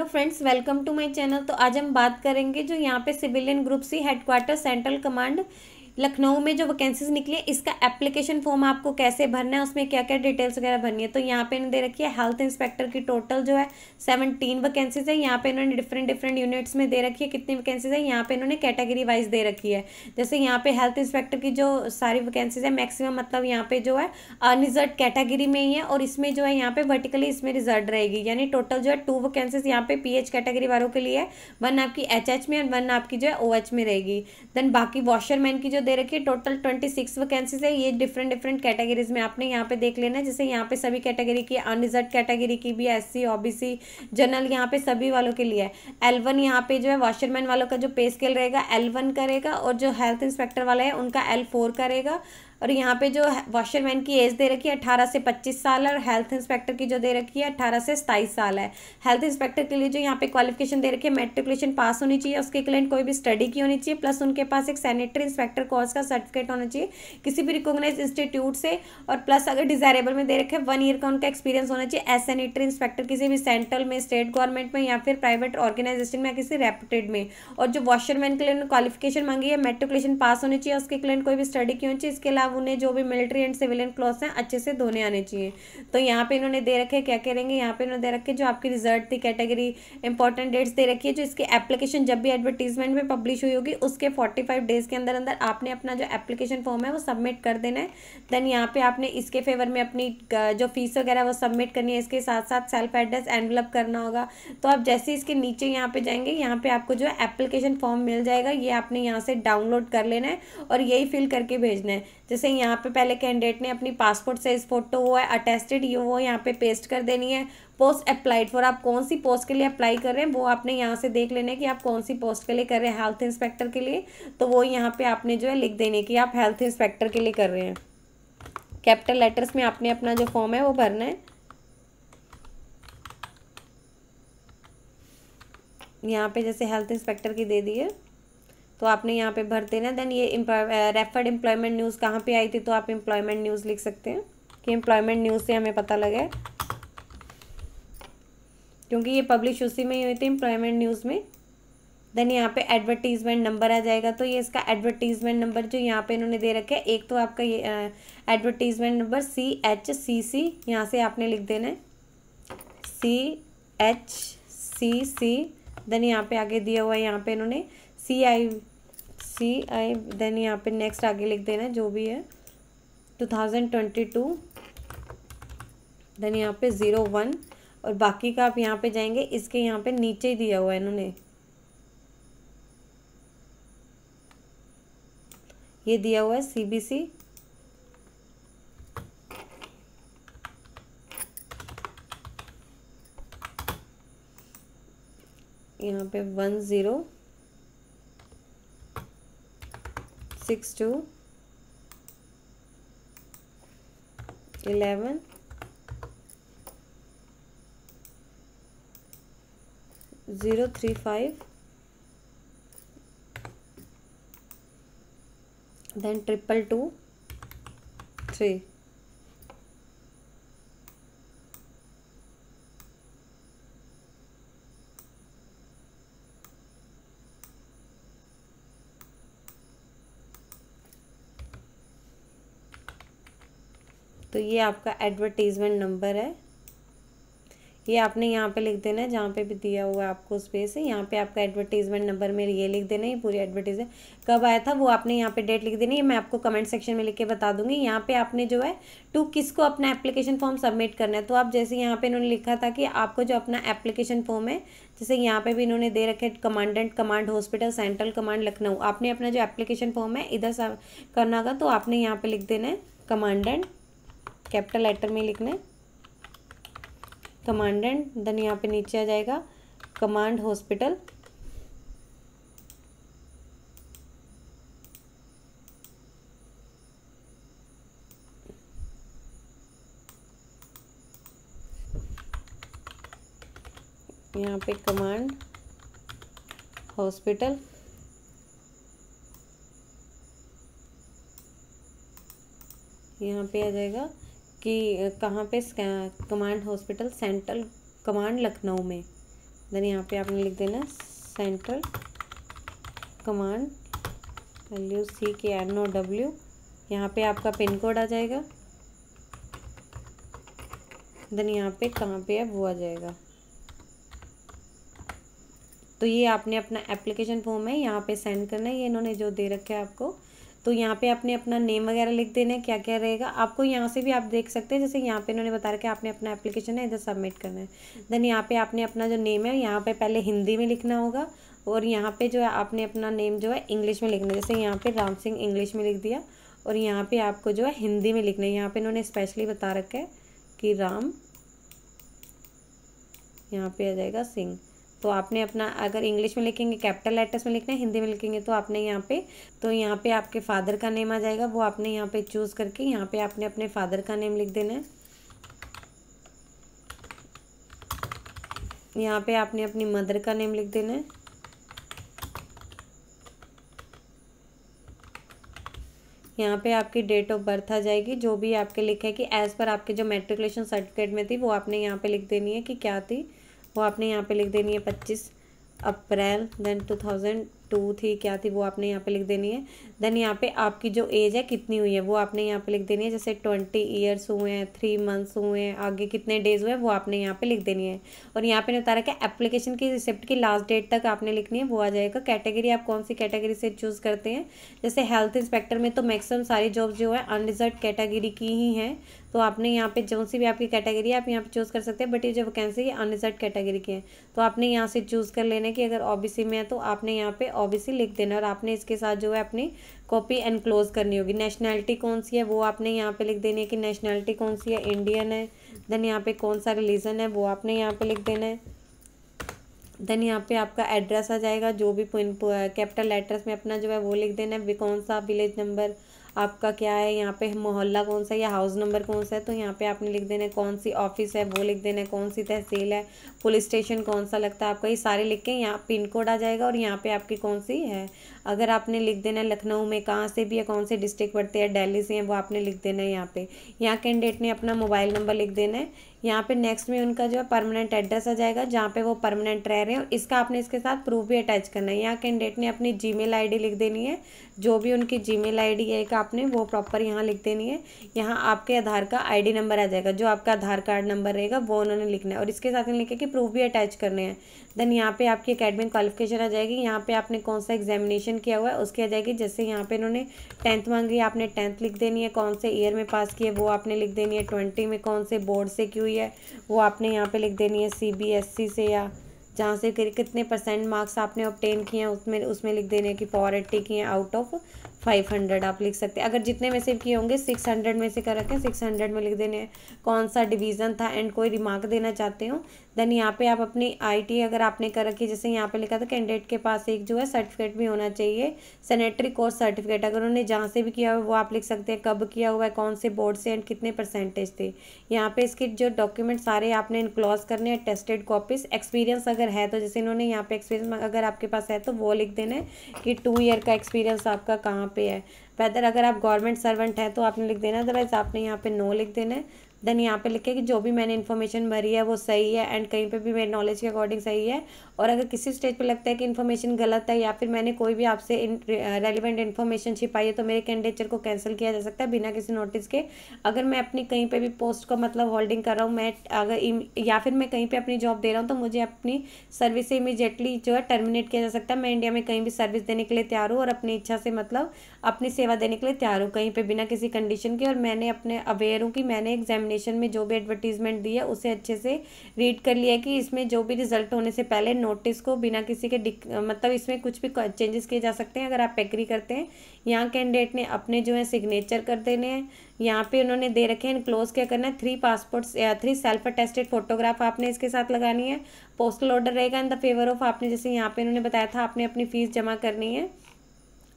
hello friends welcome to my channel तो आज हम बात करेंगे जो यहाँ पे civilian group C headquarter central command Lucknow में जो वैकेंसीज निकली है इसका एप्लीकेशन फॉर्म आपको कैसे भरना है उसमें क्या क्या डिटेल्स वगैरह भरनी है तो यहाँ पे इन्होंने दे रखी है हेल्थ इंस्पेक्टर की टोटल जो है सेवनटीन वैकेंसीज है यहाँ पे इन्होंने डिफरेंट डिफरेंट यूनिट्स में दे रखी है कितनी वैकेंसीज है यहाँ पे इन्होंने कैटेगरी वाइज दे रखी है जैसे यहाँ पे हेल्थ इंस्पेक्टर की जो सारी वैकेंसीज है मैक्सिमम मतलब यहाँ पे जो है अनरिजर्व कैटेगरी में ही है और इसमें जो है यहाँ पे वर्टिकली इसमें रिजर्व रहेगी यानी टोटल जो है टू वैकेंसीज यहाँ पे एच कैटेगरी वालों के लिए है वन आपकी एच में और वन आपकी जो है ओ में रहेगी देन बाकी वॉशरमैन की जो जो दे रखी है टोटल ट्वेंटी सिक्स वैकेंसीज है ये डिफरेंट डिफरेंट कैटेगरीज में आपने यहाँ पे देख लेना है जैसे यहाँ पे सभी कैटेगरी की अनरिजर्व कैटेगरी की भी S C O B C general यहाँ पे सभी वालों के लिए है एल वन यहाँ पे जो है वॉशरमैन वालों का जो पे स्केल रहेगा एल वन का रहेगा और जो हेल्थ इंस्पेक्टर वाला है उनका एल फोर का रहेगा और यहाँ पे जो वॉशरमैन की एज दे रखी है अठारह से पच्चीस साल और हेल्थ इंस्पेक्टर की जो दे रखी है अट्ठारह से सताईस साल है हेल्थ इंस्पेक्टर के लिए जो यहाँ पे क्वालिफिकेशन दे रखी है मेट्रिकुलेशन पास होनी चाहिए उसके क्लाइंट कोई भी स्टडी की होनी चाहिए प्लस उनके पास एक सैनिटरी इंस्पेक्टर कोर्स का सर्टिफिकेट होना चाहिए किसी भी रिकोगनाइज इंस्टीट्यूट से और प्लस अगर डिजायरेबल में दे रखे वन ईयर का उनका एक्सपीरियंस होना चाहिए एज सैनिटरी इंस्पेक्टर किसी भी सेंट्रल में स्टेट गवर्नमेंट में या फिर प्राइवेट ऑर्गेनाइजेशन में या किसी रेपुटेड में और जो वॉशरमैन के लिए क्वालिफिकेशन मांगी है मेट्रिकुलेशन पास होनी चाहिए उसके क्लाइंट कोई भी स्टडी की होनी चाहिए इसके अलावा तब उन्हें जो भी मिलिट्री एंड सिविलियन क्लॉथ्स हैं अच्छे से धोने आने चाहिए तो यहाँ पे इन्होंने दे रखे क्या करेंगे यहाँ पे इन्होंने दे रखे जो आपकी रिजल्ट थी कैटेगरी इंपॉर्टेंट डेट्स दे रखी है जो इसकी एप्लीकेशन जब भी एडवर्टीजमेंट में पब्लिश हुई होगी उसके फोर्टी डेज के अंदर अंदर आपने अपना जो एप्लीकेशन फॉर्म है वो सबमिट कर देना है देन यहाँ पे आपने इसके फेवर में अपनी जो फीस वगैरह वो सबमिट करनी है इसके साथ साथ सेल्फ एड्रेस एनवलप करना होगा तो आप जैसे इसके नीचे यहाँ पे जाएंगे यहाँ पे आपको जो एप्लीकेशन फॉर्म मिल जाएगा ये आपने यहाँ से डाउनलोड कर लेना है और यही फिल करके भेजना है जैसे यहाँ पे पहले कैंडिडेट ने अपनी पासपोर्ट साइज फ़ोटो वो है अटेस्टेड ये वो यहाँ पे पेस्ट कर देनी है पोस्ट अप्लाइड फॉर आप कौन सी पोस्ट के लिए अप्लाई कर रहे हैं वो आपने यहाँ से देख लेना है कि आप कौन सी पोस्ट के लिए कर रहे हैं हेल्थ इंस्पेक्टर के लिए तो वो यहाँ पर आपने जो है लिख देने की आप हेल्थ इंस्पेक्टर के लिए कर रहे हैं कैपिटल लेटर्स में आपने अपना जो फॉर्म है वो भरना है यहाँ पे जैसे हेल्थ इंस्पेक्टर की दे दी है तो आपने यहाँ पे भर देना देन ये रेफर्ड एम्प्लॉयमेंट न्यूज़ कहाँ पे आई थी तो आप एम्प्लॉयमेंट न्यूज़ लिख सकते हैं कि एम्प्लॉयमेंट न्यूज़ से हमें पता लगा क्योंकि ये पब्लिश उसी में ही हुई थी एम्प्लॉयमेंट न्यूज़ में देन यहाँ पे एडवर्टीज़मेंट नंबर आ जाएगा तो ये इसका एडवर्टीज़मेंट नंबर जो यहाँ पे इन्होंने दे रखे है एक तो आपका ये advertisement number C H C C यहाँ से आपने लिख देना है सी एच सी सी देन यहाँ पे आगे दिया हुआ है यहाँ पे इन्होंने सी आई सी आई देन यहाँ पे नेक्स्ट आगे लिख देना जो भी है two thousand twenty two then यहाँ पे ज़ीरो वन और बाकी का आप यहाँ पे जाएंगे इसके यहाँ पे नीचे ही दिया हुआ है इन्होंने ये दिया हुआ है सी बी सी यहाँ पे one zero 6 to 11 0 3 5 then triple two three तो ये आपका एडवर्टीज़मेंट नंबर है ये आपने यहाँ पे लिख देना है जहाँ पे भी दिया हुआ है आपको स्पेस है यहाँ पे आपका एडवर्टीजमेंट नंबर मेरे ये लिख देना है पूरी एडवर्टीजमेंट कब आया था वो आपने यहाँ पे डेट लिख देनी है मैं आपको कमेंट सेक्शन में लिख के बता दूंगी यहाँ पे आपने जो है टू किसको अपना एप्लीकेशन फॉर्म सबमिट करना है तो आप जैसे यहाँ पे इन्होंने लिखा था कि आपको जो अपना एप्लीकेशन फॉर्म है जैसे यहाँ पे भी इन्होंने दे रखे commandant command hospital central command Lucknow आपने अपना जो एप्लीकेशन फॉर्म है इधर करना होगा तो आपने यहाँ पर लिख देना है कमांडेंट कैपिटल लेटर में लिखना है कमांडेंट देन यहाँ पे नीचे आ जाएगा कमांड हॉस्पिटल यहाँ पे कमांड हॉस्पिटल यहाँ पे आ जाएगा कि कहाँ पे command hospital central command Lucknow में देन यहाँ पे आपने लिख देना सेंट्रल कमांड डब्ल्यू सी के एन ओ डब्ल्यू यहाँ पे आपका पिन कोड आ जाएगा देन यहाँ पे कहाँ पे है वो आ जाएगा तो ये आपने अपना एप्लीकेशन फॉर्म है यहाँ पे सेंड करना है ये इन्होंने जो दे रखा है आपको तो यहाँ पे आपने अपना नेम वगैरह लिख देना है क्या क्या रहेगा आपको यहाँ से भी आप देख सकते हैं जैसे यहाँ पे इन्होंने बता रखा आपने अपना एप्लीकेशन है इधर सबमिट करना है देन यहाँ पे आपने अपना जो नेम है यहाँ पे पहले हिंदी में लिखना होगा और यहाँ पे जो है आपने अपना नेम जो है इंग्लिश में लिखना है जैसे यहाँ पे राम सिंह इंग्लिश में लिख दिया और यहाँ पे आपको जो है हिंदी में लिखना है यहाँ पे इन्होंने स्पेशली बता रखा है कि राम यहाँ पे आ जाएगा सिंह तो आपने अपना अगर इंग्लिश में लिखेंगे कैपिटल लेटर्स में लिखना है हिंदी में लिखेंगे तो आपने यहाँ पे तो यहाँ पे आपके फादर का नेम आ जाएगा वो आपने यहाँ पे चूज़ करके यहाँ पे आपने अपने फादर का नेम लिख देना है यहाँ पे आपने अपनी मदर का नेम लिख देना है यहाँ पे आपकी डेट ऑफ बर्थ आ जाएगी जो भी आपके लिखे कि एज़ पर आपके जो मेट्रिकुलेशन सर्टिफिकेट में थी वो आपने यहाँ पे लिख देनी है कि क्या थी वो आपने यहाँ पे लिख देनी है पच्चीस April then two thousand two थी क्या थी वो आपने यहाँ पे लिख देनी है देन यहाँ पे आपकी जो एज है कितनी हुई है वो आपने यहाँ पे लिख देनी है जैसे ट्वेंटी ईयर्स हुए हैं थ्री मंथ्स हुए हैं आगे कितने डेज हुए हैं वो आपने यहाँ पे लिख देनी है और यहाँ पे बता रखा है एप्लीकेशन की रिसिप्ट की लास्ट डेट तक आपने लिखनी है वो आ जाएगा कैटेगरी आप कौन सी कैटेगरी से चूज़ करते हैं जैसे हेल्थ इंस्पेक्टर में तो मैक्सिमम सारी जॉब जो है अनरिजर्व कैटेगरी की ही हैं तो आपने यहाँ पे जो सी भी आपकी कैटेगरी है आप यहाँ पे चूज़ कर सकते हैं बट ये जो वैकेंसी है अनरिजर्व कैटेगरी की है तो आपने यहाँ से चूज़ कर लेना कि अगर ओबीसी में है तो आपने यहाँ पे ओबीसी लिख देना और आपने इसके साथ जो है अपनी कॉपी एनक्लोज करनी होगी नेशनैलिटी कौन सी है वो आपने यहाँ पे लिख देनी है कि नेशनैलिटी कौन सी है इंडियन है देन यहाँ पे कौन सा रिलीजन है वो आपने यहाँ पे लिख देना है देन यहाँ पे आपका एड्रेस आ जाएगा जो भी कैपिटल लेटर्स में अपना जो है वो लिख देना है कौन सा विलेज नंबर आपका क्या है यहाँ पे मोहल्ला कौन सा है या हाउस नंबर कौन सा है तो यहाँ पे आपने लिख देना है कौन सी ऑफिस है वो लिख देना है कौन सी तहसील है पुलिस स्टेशन कौन सा लगता है आपका ये सारे लिख के यहाँ पिन कोड आ जाएगा और यहाँ पे आपकी कौन सी है अगर आपने लिख देना है लखनऊ में कहाँ से भी है कौन से डिस्ट्रिक्ट पड़ते हैं डेली से हैं वो आपने लिख देना है यहाँ पे यहाँ कैंडिडेट ने अपना मोबाइल नंबर लिख देना है यहाँ पे नेक्स्ट में उनका जो है परमानेंट एड्रेस आ जाएगा जहाँ पे वो परमानेंट रह रहे हैं और इसका आपने इसके साथ प्रूफ भी अटैच करना है यहाँ कैंडिडेट ने अपनी जीमेल आईडी लिख देनी है जो भी उनकी जीमेल आईडी है आपने वो प्रॉपर यहाँ लिख देनी है यहाँ आपके आधार का आईडी नंबर आ जाएगा जो आपका आधार कार्ड नंबर रहेगा वो उन्होंने लिखना है और इसके साथ में लिखा कि प्रूफ भी अटैच करने हैं देन यहाँ पे आपकी अकेडमिक क्वालिफिकेशन आ जाएगी यहाँ पे आपने कौन सा एग्जामिनेशन किया हुआ है उसकी आ जाएगी जैसे यहाँ पे इन्होंने टेंथ मांगी आपने टेंथ लिख देनी है कौन से ईयर में पास किए वो आपने लिख देनी है ट्वेंटी में कौन से बोर्ड से की हुई है वो आपने यहाँ पर लिख देनी है सी बी एस सी से या जहाँ से कितने परसेंट मार्क्स आपने ऑप्टेन किए हैं उसमें उसमें लिख देने की फोर एट्टी किए आउट ऑफ फाइव हंड्रेड आप लिख सकते हैं अगर जितने में से किए होंगे सिक्स हंड्रेड में से कर रखें सिक्स हंड्रेड में लिख देने कौन सा डिवीज़न था एंड कोई रिमार्क देना चाहते हो देन यहाँ पे आप अपनी आईटी अगर आपने कर रखी जैसे यहाँ पे लिखा था कैंडिडेट के पास एक जो है सर्टिफिकेट भी होना चाहिए सैनिटरी कोर्स सर्टिफिकेट अगर उन्होंने जहाँ से भी किया हुआ वो आप लिख सकते हैं कब किया हुआ है कौन से बोर्ड से एंड कितने परसेंटेज थे यहाँ पे इसके जो डॉक्यूमेंट सारे आपने इनक्लॉज करने हैं टेस्टेड कॉपीज एक्सपीरियंस अगर है तो जैसे इन्होंने यहाँ पे एक्सपीरियंस अगर आपके पास है तो वो लिख देना है कि टू ईयर का एक्सपीरियंस आपका कहाँ पर है वेदर अगर आप गवर्नमेंट सर्वेंट हैं तो आपने लिख देना अदरवाइज़ आपने यहाँ पर नो लिख देना है देन यहाँ पे लिखे कि जो भी मैंने इन्फॉर्मेशन भरी है वो सही है एंड कहीं पे भी मेरे नॉलेज के अकॉर्डिंग सही है और अगर किसी स्टेज पे लगता है कि इन्फॉर्मेशन गलत है या फिर मैंने कोई भी आपसे रेलिवेंट इन्फॉर्मेशन छिपाई है तो मेरे कैंडिडेचर को कैंसिल किया जा सकता है बिना किसी नोटिस के अगर मैं अपनी कहीं पर भी पोस्ट का मतलब होल्डिंग कर रहा हूँ मैं अगर या फिर मैं कहीं पर अपनी जॉब दे रहा हूँ तो मुझे अपनी सर्विस से इमीजिएटली जो है टर्मिनेट किया जा सकता है मैं इंडिया में कहीं भी सर्विस देने के लिए तैयार हूँ और अपनी इच्छा से मतलब अपनी सेवा देने के लिए तैयार हूँ कहीं पर बिना किसी कंडीशन के और मैंने अपने अवेयर हूँ कि मैंने एग्जाम एग्जामिनेशन में जो भी एडवर्टीजमेंट दी है उसे अच्छे से रीड कर लिया कि इसमें जो भी रिजल्ट होने से पहले नोटिस को बिना किसी के मतलब इसमें कुछ भी चेंजेस किए जा सकते हैं अगर आप एग्री करते हैं यहाँ कैंडिडेट ने अपने जो है सिग्नेचर कर देने हैं यहाँ पे उन्होंने दे रखे हैं क्लोज क्या करना है थ्री पासपोर्ट्स या थ्री सेल्फ अटेस्टेड फोटोग्राफ आपने इसके साथ लगानी है पोस्टल ऑर्डर रहेगा इन द फेवर ऑफ आपने जैसे यहाँ पे उन्होंने बताया था आपने अपनी फ़ीस जमा करनी है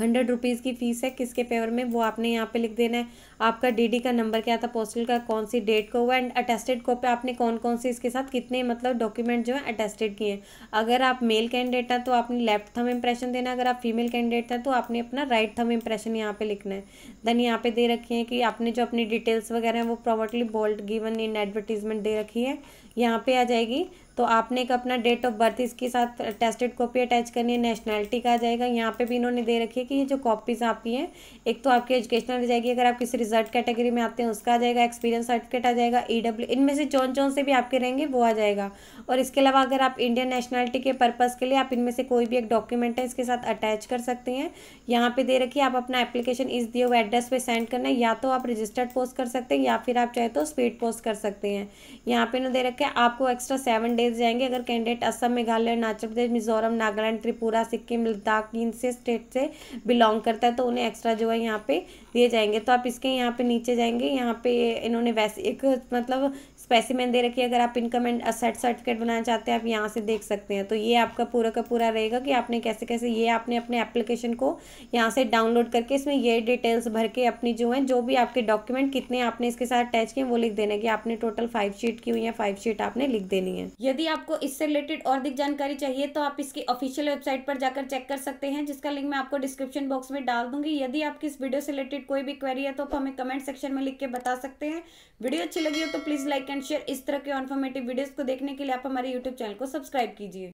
हंड्रेड रुपीज़ की फ़ीस है किसके पेवर में वो आपने यहाँ पे लिख देना है आपका डीडी का नंबर क्या था पोस्टल का कौन सी डेट को हुआ एंड अटेस्टेड कॉपी आपने कौन कौन सी इसके साथ कितने मतलब डॉक्यूमेंट जो है अटेस्टेड किए हैं अगर आप मेल कैंडिडेट था तो आपने लेफ्ट थम इम्प्रेशन देना अगर आप फीमेल कैंडिडेट था तो आपने अपना राइट थम इम्प्रेशन यहाँ पर लिखना है देन यहाँ पर दे रखी है कि आपने जो अपनी डिटेल्स वगैरह हैं वो properly bold given in advertisement दे रखी है यहाँ पर आ जाएगी तो आपने एक अपना डेट ऑफ बर्थ इसके साथ टेस्टेड कॉपी अटैच करनी है नेशनलिटी का आ जाएगा यहाँ पे भी इन्होंने दे रखी है कि ये जो कॉपीज़ आपकी हैं एक तो आपकी एजुकेशनल आ जाएगी अगर आप किसी रिजल्ट कैटेगरी में आते हैं उसका आ जाएगा एक्सपीरियंस सर्टिफिकेट आ जाएगा ई e डब्ल्यू इनमें से जौन जौन से भी आपके रहेंगे वो आ जाएगा और इसके अलावा अगर आप इंडियन नेशनैलिटी के पर्पज़ के लिए आप इनमें से कोई भी एक डॉक्यूमेंट है इसके साथ अटैच कर सकते हैं यहाँ पे दे रखिए आप अपना एप्लीकेशन इस दिए हुए एड्रेस पे सेंड करना है या तो आप रजिस्टर्ड पोस्ट कर सकते हैं या फिर आप चाहे तो स्पीड पोस्ट कर सकते हैं यहाँ पे इन्होंने दे रखे आपको एक्स्ट्रा सेवन डेज रह जाएंगे अगर कैंडिडेट असम मेघालय अरुणाचल प्रदेश मिजोरम नागालैंड त्रिपुरा सिक्किम लद्दाख इन से स्टेट से बिलोंग करता है तो उन्हें एक्स्ट्रा जो है यहाँ पे दिए जाएंगे तो आप इसके यहाँ पे नीचे जाएंगे यहाँ पे इन्होंने वैसे एक मतलब स्पेसिमेंट दे रखी है अगर आप इनकम एंड असेट सर्टिफिकेट बनाना चाहते हैं आप यहाँ से देख सकते हैं तो ये आपका पूरा का पूरा रहेगा कि आपने कैसे कैसे ये आपने अपने एप्लीकेशन को यहाँ से डाउनलोड करके इसमें ये डिटेल्स भर के अपनी जो है जो भी आपके डॉक्यूमेंट कितने आपने इसके साथ अटैच किए वो लिख देने की आपने टोटल फाइव शीट की हुई है फाइव शीट आपने लिख देनी है यदि आपको इससे रिलेटेड और अधिक जानकारी चाहिए तो आप इसकी ऑफिशियल वेबसाइट पर जाकर चेक कर सकते हैं जिसका लिंक मैं आपको डिस्क्रिप्शन बॉक्स में डाल दूंगी यदि आपकी इस वीडियो से रिलेटेड कोई भी क्वेरी है तो आप हमें कमेंट सेक्शन में लिख के बता सकते हैं वीडियो अच्छी लगी हो तो please like and and share इस तरह के इन्फॉर्मेटिव वीडियोस को देखने के लिए आप हमारे यूट्यूब चैनल को सब्सक्राइब कीजिए